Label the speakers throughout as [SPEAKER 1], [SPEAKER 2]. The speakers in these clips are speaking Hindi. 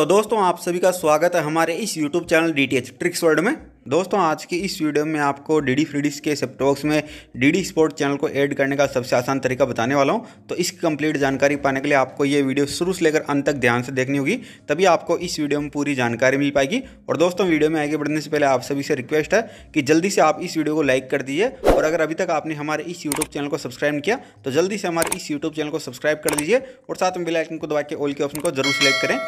[SPEAKER 1] तो दोस्तों आप सभी का स्वागत है हमारे इस YouTube channel D T tricks world में दोस्तों आज की इस वीडियो में आपको डी डी फ्रीडिस के सेप्टॉक्स में डी डी स्पोर्ट चैनल को ऐड करने का सबसे आसान तरीका बताने वाला हूं तो इसकी कंप्लीट जानकारी पाने के लिए आपको ये वीडियो शुरू से लेकर अंत तक ध्यान से देखनी होगी तभी आपको इस वीडियो में पूरी जानकारी मिल पाएगी और दोस्तों वीडियो में आगे बढ़ने से पहले आप सभी से रिक्वेस्ट है कि जल्दी से आप इस वीडियो को लाइक कर दीजिए और अगर अभी तक आपने हमारे इस यूट्यूब चैनल को सब्सक्राइब किया तो जल्दी से हमारे इस यूट्यूब चैनल को सब्सक्राइब कर दीजिए और साथ में बेलाइकन को दबा के ऑल के ऑप्शन को जरूर सेलेक्ट करें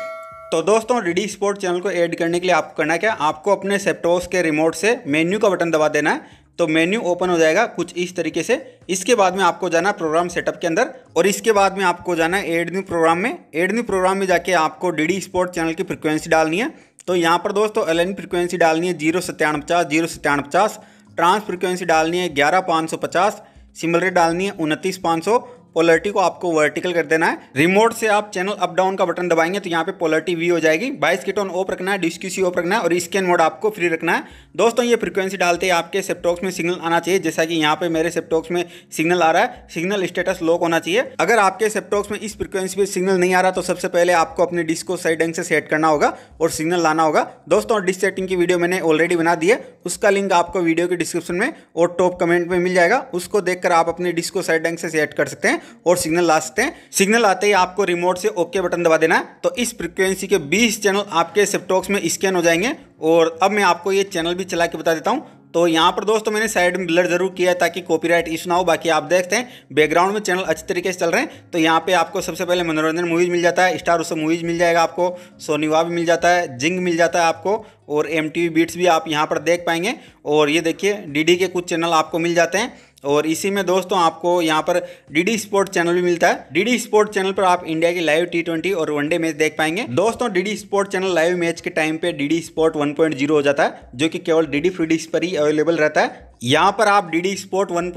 [SPEAKER 1] तो दोस्तों रेडी स्पोर्ट चैनल को ऐड करने के लिए आपको करना क्या आपको अपने सेप्टोस के रिमोट से मेन्यू का बटन दबा देना है तो मेन्यू ओपन हो जाएगा कुछ इस तरीके से इसके बाद में आपको जाना प्रोग्राम सेटअप के अंदर और इसके बाद में आपको जाना है एड न्यू प्रोग्राम में एड न्यू प्रोग्राम में जाके आपको डीडी स्पोर्ट चैनल की फ्रिक्वेंसी डालनी है तो यहाँ पर दोस्तों एल फ्रिक्वेंसी डालनी है जीरो सत्तावन पचास जीरो सत्तावन पचास ट्रांस फ्रिक्वेंसी डालनी है ग्यारह पाँच सौ पचास सिमलरेट डालनी है उनतीस पाँच सौ पोलर्टी को आपको वर्टिकल कर देना है रिमोट से आप चैनल अप डाउन का बटन दबाएंगे तो यहाँ पे पोलर्टी वी हो जाएगी बाइस की ऑफ रखना है डिस्क्यूसी सी ऑफ रखना है और स्कैन मोड आपको फ्री रखना है दोस्तों ये फ्रिक्वेंसी डालते ही आपके सेप्टॉक्स में सिग्नल आना चाहिए जैसा कि यहाँ पे मेरे सेप्टॉक्स में सिग्नल आ रहा है सिग्नल स्टेटस लॉक होना चाहिए अगर आपके सेप्टॉक्स में इस फ्रिक्वेंसी पर सिग्नल नहीं आ रहा तो सबसे पहले आपको अपने डिस्क को सही ढंग से सेट करना होगा और सिग्नल लाना होगा दोस्तों डिस्क सेटिंग की वीडियो मैंने ऑलरेडी बना दी है उसका लिंक आपको वीडियो के डिस्क्रिप्शन में और टॉप कमेंट में मिल जाएगा उसको देखकर आप अपने डिस्क को सही ढंग से सेट कर सकते हैं और सिग्नल ला सकते हैं सिग्नल आते ही आपको रिमोट से ओके बटन दबा देना है तो इस फ्रिक्वेंसी के 20 चैनल आपके सेपटॉक्स में स्कैन हो जाएंगे और अब मैं आपको ये चैनल भी चला के बता देता हूँ तो यहाँ पर दोस्तों मैंने साइड में ब्लर जरूर किया है ताकि कॉपीराइट इशू ना हो बाकी आप देखते हैं बैकग्राउंड में चैनल अच्छे तरीके से चल रहे हैं तो यहाँ पे आपको सबसे पहले मनोरंजन मूवीज़ मिल जाता है स्टार उसो मूवीज़ मिल जाएगा आपको सोनीवा भी मिल जाता है जिंग मिल जाता है आपको और एम बीट्स भी आप यहाँ पर देख पाएंगे और ये देखिए डी के कुछ चैनल आपको मिल जाते हैं और इसी में दोस्तों आपको यहाँ पर डीडी स्पोर्ट चैनल भी मिलता है डीडी स्पोर्ट चैनल पर आप इंडिया की लाइव टी ट्वेंटी और वनडे मैच देख पाएंगे दोस्तों DD sport channel live match के टाइम पे डीडी स्पोर्ट 1.0 हो जाता है जो कि केवल डीडी फ्री पर ही अवेलेबल रहता है यहाँ पर आप डी डी स्पोर्ट वन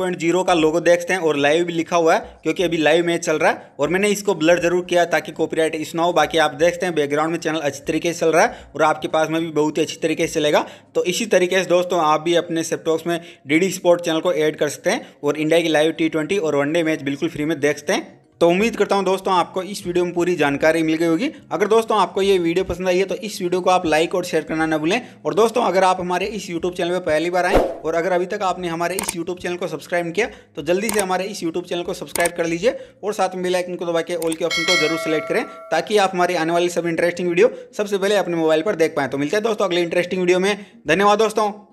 [SPEAKER 1] का लोगो देखते हैं और लाइव भी लिखा हुआ है क्योंकि अभी लाइव मैच चल रहा है और मैंने इसको ब्लर जरूर किया ताकि कॉपीराइट इस ना हो बाकी आप देखते हैं बैकग्राउंड में चैनल अच्छी तरीके से चल रहा है और आपके पास में भी बहुत ही अच्छी तरीके से चलेगा तो इसी तरीके से दोस्तों आप भी अपने सेपटॉक्स में डी स्पोर्ट चैनल को ऐड कर सकते हैं और इंडिया की लाइव टी और वनडे मैच बिल्कुल फ्री में देख सकते हैं तो उम्मीद करता हूँ दोस्तों आपको इस वीडियो में पूरी जानकारी मिल गई होगी अगर दोस्तों आपको ये वीडियो पसंद आई है तो इस वीडियो को आप लाइक और शेयर करना ना भूलें और दोस्तों अगर आप हमारे इस यूट्यूब चैनल पर पहली बार आएँ और अगर अभी तक आपने हमारे इस यूट्यूब चैनल को सब्सक्राइब किया तो जल्दी से हमारे इस यूट्यूब चैनल को सब्सक्राइब कर लीजिए और साथ में बेलाइकन को दबा के ऑल के ऑप्शन को जरूर सेलेक्ट करें ताकि आप हमारी आने वाली सब इंटरेस्टिंग वीडियो सबसे पहले अपने मोबाइल पर देख पाएँ तो मिलते हैं दोस्तों अगले इंटरेस्टिंग वीडियो में धन्यवाद दोस्तों